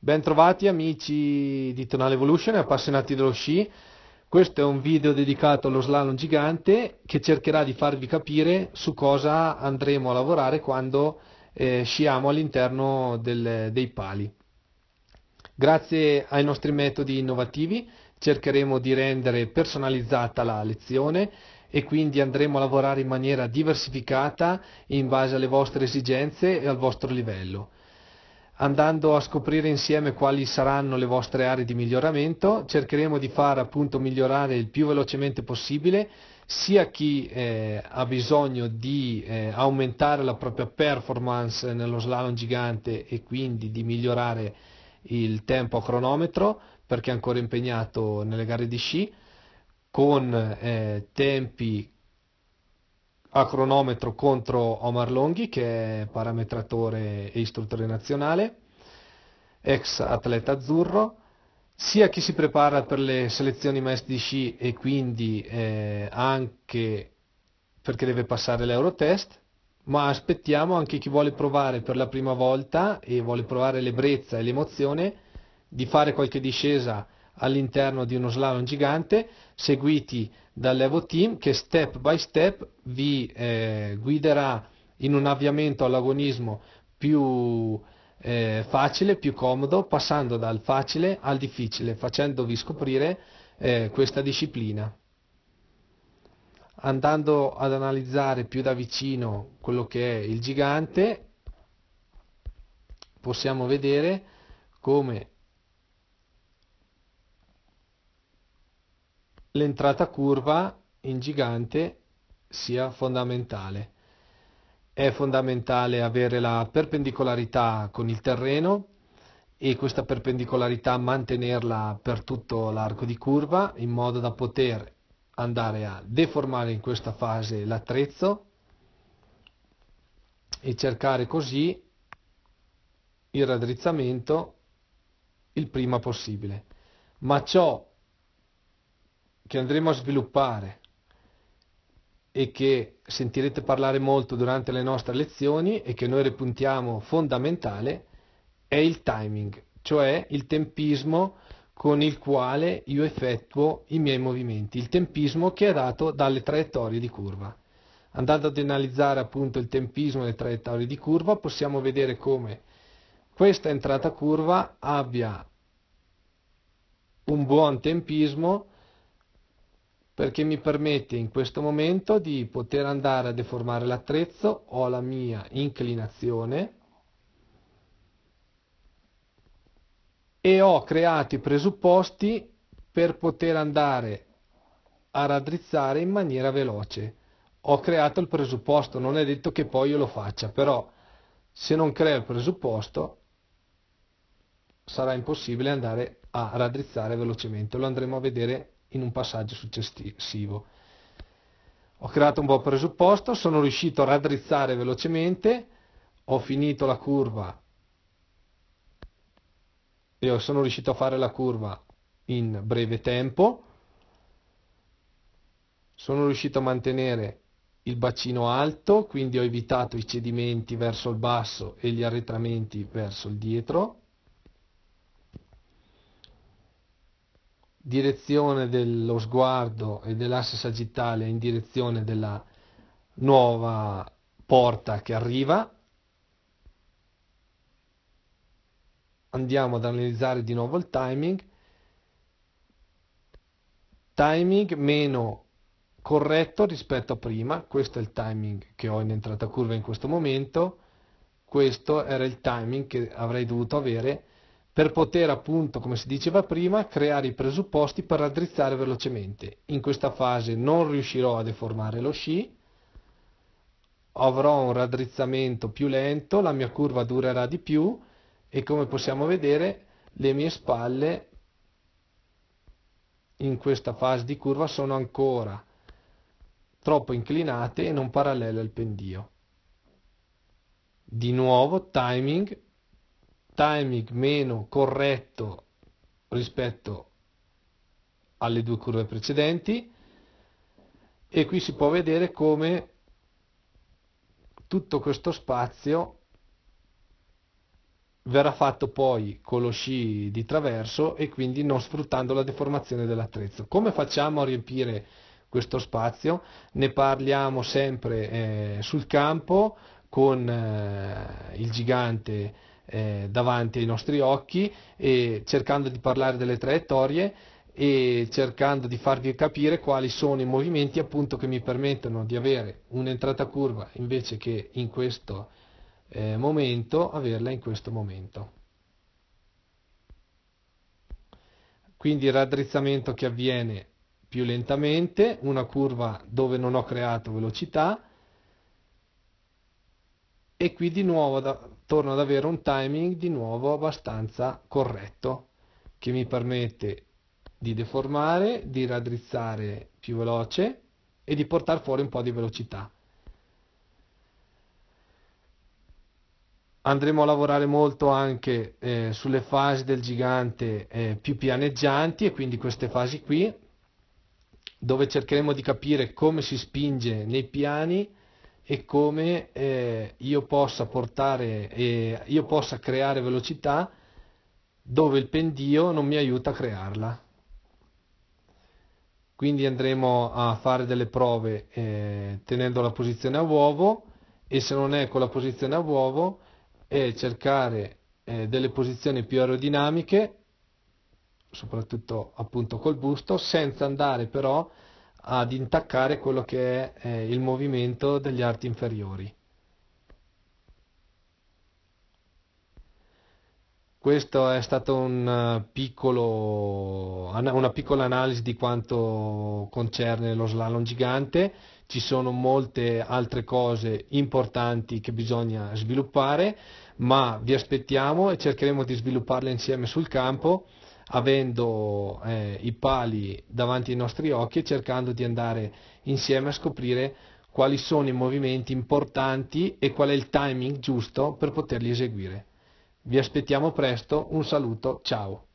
Bentrovati amici di Tonal Evolution e appassionati dello sci. Questo è un video dedicato allo slalom gigante che cercherà di farvi capire su cosa andremo a lavorare quando eh, sciamo all'interno del, dei pali. Grazie ai nostri metodi innovativi cercheremo di rendere personalizzata la lezione e quindi andremo a lavorare in maniera diversificata in base alle vostre esigenze e al vostro livello andando a scoprire insieme quali saranno le vostre aree di miglioramento, cercheremo di far appunto migliorare il più velocemente possibile sia chi eh, ha bisogno di eh, aumentare la propria performance nello slalom gigante e quindi di migliorare il tempo a cronometro perché è ancora impegnato nelle gare di sci con eh, tempi a cronometro contro Omar Longhi che è parametratore e istruttore nazionale, ex atleta azzurro, sia chi si prepara per le selezioni maestre sci e quindi eh, anche perché deve passare l'Eurotest, ma aspettiamo anche chi vuole provare per la prima volta e vuole provare l'ebbrezza e l'emozione di fare qualche discesa all'interno di uno slalom gigante, seguiti dall'Evo Team che step by step vi eh, guiderà in un avviamento all'agonismo più eh, facile, più comodo, passando dal facile al difficile, facendovi scoprire eh, questa disciplina. Andando ad analizzare più da vicino quello che è il gigante, possiamo vedere come l'entrata curva in gigante sia fondamentale. È fondamentale avere la perpendicolarità con il terreno e questa perpendicolarità mantenerla per tutto l'arco di curva in modo da poter andare a deformare in questa fase l'attrezzo e cercare così il raddrizzamento il prima possibile. Ma ciò che andremo a sviluppare e che sentirete parlare molto durante le nostre lezioni e che noi repuntiamo fondamentale è il timing, cioè il tempismo con il quale io effettuo i miei movimenti, il tempismo che è dato dalle traiettorie di curva. Andando ad analizzare appunto il tempismo e le traiettorie di curva possiamo vedere come questa entrata curva abbia un buon tempismo perché mi permette in questo momento di poter andare a deformare l'attrezzo, ho la mia inclinazione e ho creato i presupposti per poter andare a raddrizzare in maniera veloce. Ho creato il presupposto, non è detto che poi io lo faccia, però se non creo il presupposto sarà impossibile andare a raddrizzare velocemente, lo andremo a vedere in un passaggio successivo. Ho creato un buon presupposto, sono riuscito a raddrizzare velocemente, ho finito la curva e sono riuscito a fare la curva in breve tempo, sono riuscito a mantenere il bacino alto, quindi ho evitato i cedimenti verso il basso e gli arretramenti verso il dietro, direzione dello sguardo e dell'asse sagittale in direzione della nuova porta che arriva. Andiamo ad analizzare di nuovo il timing. Timing meno corretto rispetto a prima, questo è il timing che ho in entrata curva in questo momento, questo era il timing che avrei dovuto avere per poter appunto, come si diceva prima, creare i presupposti per raddrizzare velocemente. In questa fase non riuscirò a deformare lo sci, avrò un raddrizzamento più lento, la mia curva durerà di più e come possiamo vedere le mie spalle in questa fase di curva sono ancora troppo inclinate e non parallele al pendio. Di nuovo timing timing meno corretto rispetto alle due curve precedenti e qui si può vedere come tutto questo spazio verrà fatto poi con lo sci di traverso e quindi non sfruttando la deformazione dell'attrezzo. Come facciamo a riempire questo spazio? Ne parliamo sempre eh, sul campo con eh, il gigante eh, davanti ai nostri occhi e cercando di parlare delle traiettorie e cercando di farvi capire quali sono i movimenti appunto che mi permettono di avere un'entrata curva invece che in questo eh, momento averla in questo momento quindi il raddrizzamento che avviene più lentamente una curva dove non ho creato velocità e qui di nuovo da, torno ad avere un timing di nuovo abbastanza corretto che mi permette di deformare, di raddrizzare più veloce e di portare fuori un po' di velocità. andremo a lavorare molto anche eh, sulle fasi del gigante eh, più pianeggianti e quindi queste fasi qui dove cercheremo di capire come si spinge nei piani e come eh, io possa portare, eh, io possa creare velocità dove il pendio non mi aiuta a crearla. Quindi andremo a fare delle prove eh, tenendo la posizione a uovo e se non è con la posizione a uovo è cercare eh, delle posizioni più aerodinamiche, soprattutto appunto col busto, senza andare però a ad intaccare quello che è eh, il movimento degli arti inferiori. Questa è stata un eh, piccolo, una piccola analisi di quanto concerne lo slalom gigante, ci sono molte altre cose importanti che bisogna sviluppare, ma vi aspettiamo e cercheremo di svilupparle insieme sul campo avendo eh, i pali davanti ai nostri occhi e cercando di andare insieme a scoprire quali sono i movimenti importanti e qual è il timing giusto per poterli eseguire. Vi aspettiamo presto, un saluto, ciao!